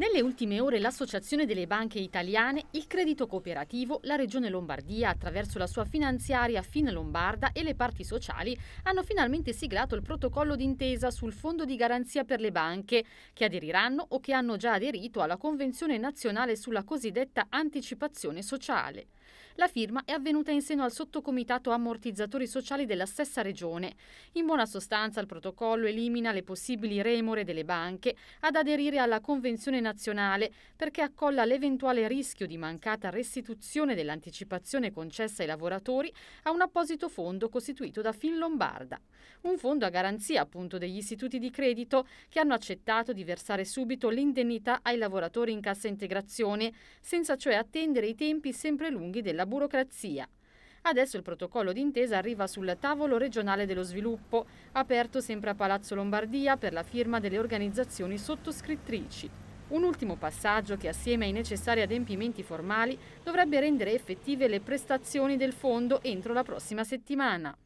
Nelle ultime ore l'Associazione delle Banche Italiane, il Credito Cooperativo, la Regione Lombardia attraverso la sua finanziaria Fin Lombarda e le parti sociali hanno finalmente siglato il protocollo d'intesa sul Fondo di garanzia per le banche che aderiranno o che hanno già aderito alla Convenzione nazionale sulla cosiddetta anticipazione sociale. La firma è avvenuta in seno al sottocomitato ammortizzatori sociali della stessa regione. In buona sostanza il protocollo elimina le possibili remore delle banche ad aderire alla Convenzione nazionale nazionale perché accolla l'eventuale rischio di mancata restituzione dell'anticipazione concessa ai lavoratori a un apposito fondo costituito da Finlombarda. Un fondo a garanzia appunto degli istituti di credito che hanno accettato di versare subito l'indennità ai lavoratori in cassa integrazione, senza cioè attendere i tempi sempre lunghi della burocrazia. Adesso il protocollo d'intesa arriva sul tavolo regionale dello sviluppo, aperto sempre a Palazzo Lombardia per la firma delle organizzazioni sottoscrittrici. Un ultimo passaggio che assieme ai necessari adempimenti formali dovrebbe rendere effettive le prestazioni del fondo entro la prossima settimana.